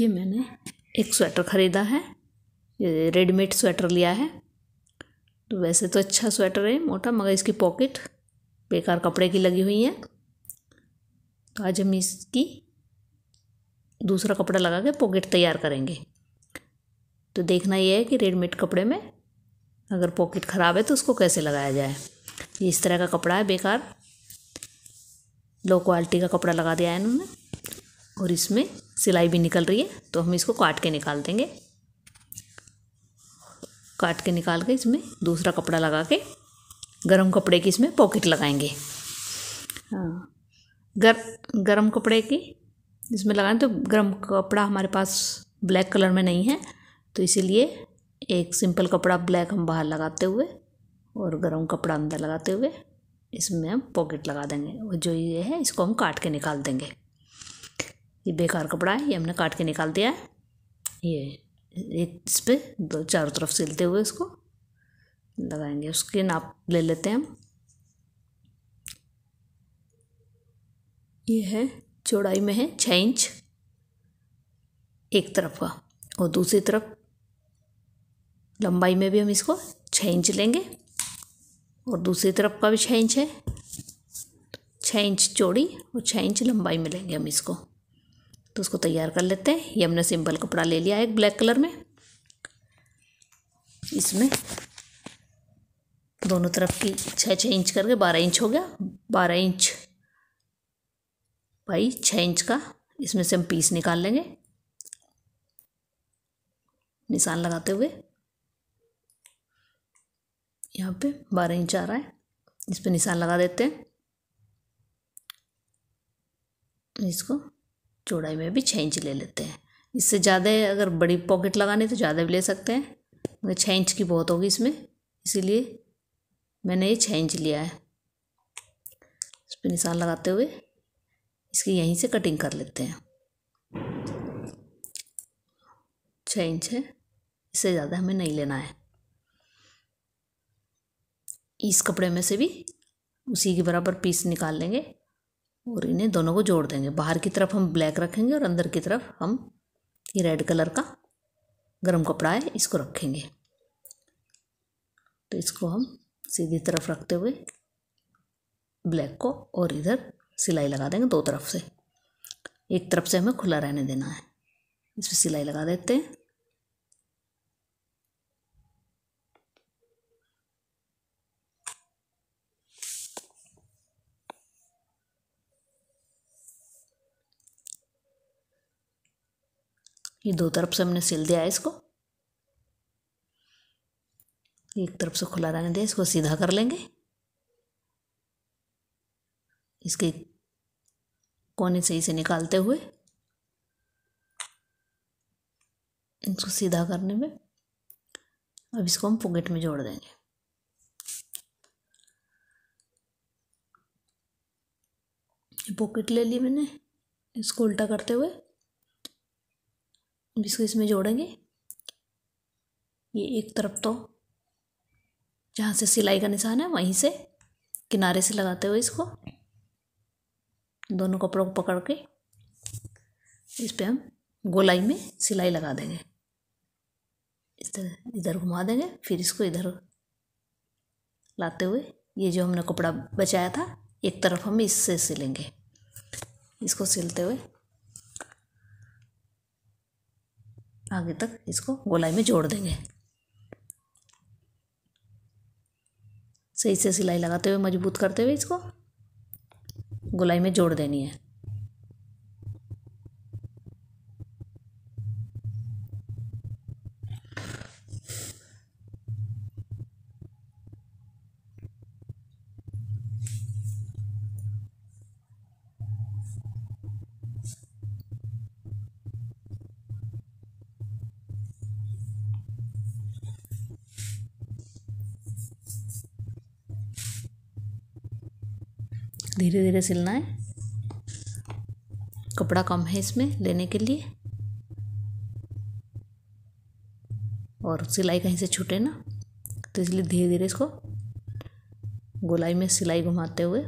ये मैंने एक स्वेटर ख़रीदा है ये रेडीमेड स्वेटर लिया है तो वैसे तो अच्छा स्वेटर है मोटा मगर इसकी पॉकेट बेकार कपड़े की लगी हुई है तो आज हम इसकी दूसरा कपड़ा लगा के पॉकेट तैयार करेंगे तो देखना यह है कि रेडीमेड कपड़े में अगर पॉकेट ख़राब है तो उसको कैसे लगाया जाए इस तरह का कपड़ा है बेकार लो क्वालिटी का कपड़ा लगा दिया है इन्होंने और इसमें सिलाई भी निकल रही है तो हम इसको काट के निकाल देंगे काट के निकाल के इसमें दूसरा कपड़ा लगा के गर्म कपड़े की इसमें पॉकेट लगाएंगे हाँ। गर गर्म कपड़े की इसमें लगाएं तो गर्म कपड़ा हमारे पास ब्लैक कलर में नहीं है तो इसीलिए एक सिंपल कपड़ा ब्लैक हम बाहर लगाते हुए और गर्म कपड़ा अंदर लगाते हुए इसमें हम पॉकेट लगा देंगे और जो ये है इसको हम काट के निकाल देंगे ये बेकार कपड़ा है ये हमने काट के निकाल दिया है ये इस पर दो चारों तरफ सिलते हुए इसको लगाएंगे उसके नाप ले लेते हैं हम ये है चौड़ाई में है छः इंच एक तरफ का और दूसरी तरफ लंबाई में भी हम इसको छः इंच लेंगे और दूसरी तरफ का भी छः इंच है छः इंच चौड़ी और छः इंच लंबाई में लेंगे हम इसको तो उसको तैयार कर लेते हैं ये हमने सिंपल कपड़ा ले लिया एक ब्लैक कलर में इसमें दोनों तरफ की छः छः इंच करके बारह इंच हो गया बारह इंच भाई छः इंच का इसमें से हम पीस निकाल लेंगे निशान लगाते हुए यहाँ पे बारह इंच आ रहा है इस पर निशान लगा देते हैं इसको चौड़ाई में भी छः इंच ले लेते हैं इससे ज़्यादा अगर बड़ी पॉकेट लगानी तो ज़्यादा भी ले सकते हैं मगर छः इंच की बहुत होगी इसमें इसीलिए मैंने ये छः इंच लिया है इस पर निशान लगाते हुए इसकी यहीं से कटिंग कर लेते हैं छः इंच है इससे ज़्यादा हमें नहीं लेना है इस कपड़े में से भी उसी के बराबर पीस निकाल लेंगे और इन्हें दोनों को जोड़ देंगे बाहर की तरफ हम ब्लैक रखेंगे और अंदर की तरफ हम ये रेड कलर का गर्म कपड़ा है इसको रखेंगे तो इसको हम सीधी तरफ रखते हुए ब्लैक को और इधर सिलाई लगा देंगे दो तरफ से एक तरफ से हमें खुला रहने देना है इसमें सिलाई लगा देते हैं ये दो तरफ से हमने सिल दिया है इसको एक तरफ से खुला रहने दिया इसको सीधा कर लेंगे इसके कोने सही से निकालते हुए इसको सीधा करने में अब इसको हम पॉकेट में जोड़ देंगे पॉकेट ले ली मैंने इसको उल्टा करते हुए जिसको इसमें जोड़ेंगे ये एक तरफ तो जहाँ से सिलाई का निशान है वहीं से किनारे से लगाते हुए इसको दोनों कपड़ों को पकड़ के इस पर हम गोलाई में सिलाई लगा देंगे इस तरह इधर घुमा देंगे फिर इसको इधर लाते हुए ये जो हमने कपड़ा बचाया था एक तरफ हम इससे सिलेंगे इसको सिलते हुए आगे तक इसको गोलाई में जोड़ देंगे सही से सिलाई लगाते हुए मजबूत करते हुए इसको गोलाई में जोड़ देनी है धीरे धीरे सिलना है कपड़ा कम है इसमें लेने के लिए और सिलाई कहीं से छूटे ना तो इसलिए धीरे धीरे इसको गोलाई में सिलाई घुमाते हुए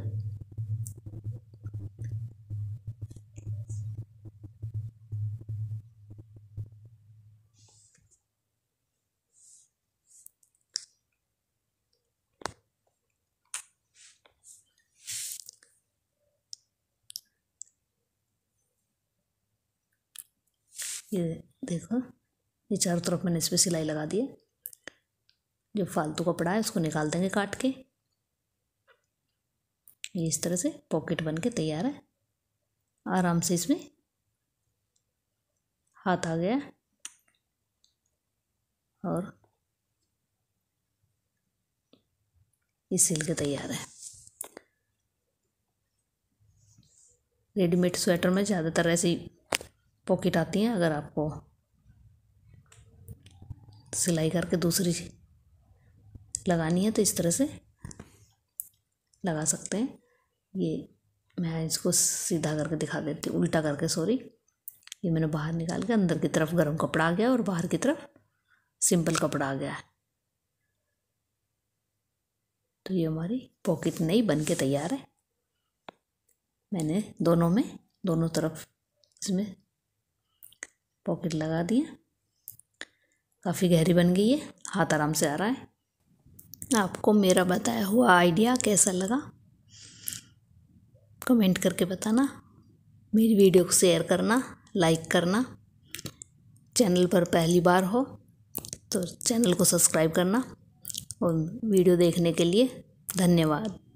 ये देखो ये चारों तरफ मैंने इस पर सिलाई लगा दी है जो फालतू कपड़ा है उसको निकाल देंगे काट के ये इस तरह से पॉकेट बन के तैयार है आराम से इसमें हाथ आ गया और ये सिल के तैयार है रेडीमेड स्वेटर में ज़्यादातर ऐसी पॉकेट आती हैं अगर आपको सिलाई करके दूसरी लगानी है तो इस तरह से लगा सकते हैं ये मैं इसको सीधा करके दिखा देती हूँ उल्टा करके सॉरी ये मैंने बाहर निकाल के अंदर की तरफ गर्म कपड़ा आ गया और बाहर की तरफ सिंपल कपड़ा आ गया है तो ये हमारी पॉकेट नई बन के तैयार है मैंने दोनों में दोनों तरफ इसमें पॉकेट लगा दिए काफ़ी गहरी बन गई है हाथ आराम से आ रहा है आपको मेरा बताया हुआ आइडिया कैसा लगा कमेंट करके बताना मेरी वीडियो को शेयर करना लाइक करना चैनल पर पहली बार हो तो चैनल को सब्सक्राइब करना और वीडियो देखने के लिए धन्यवाद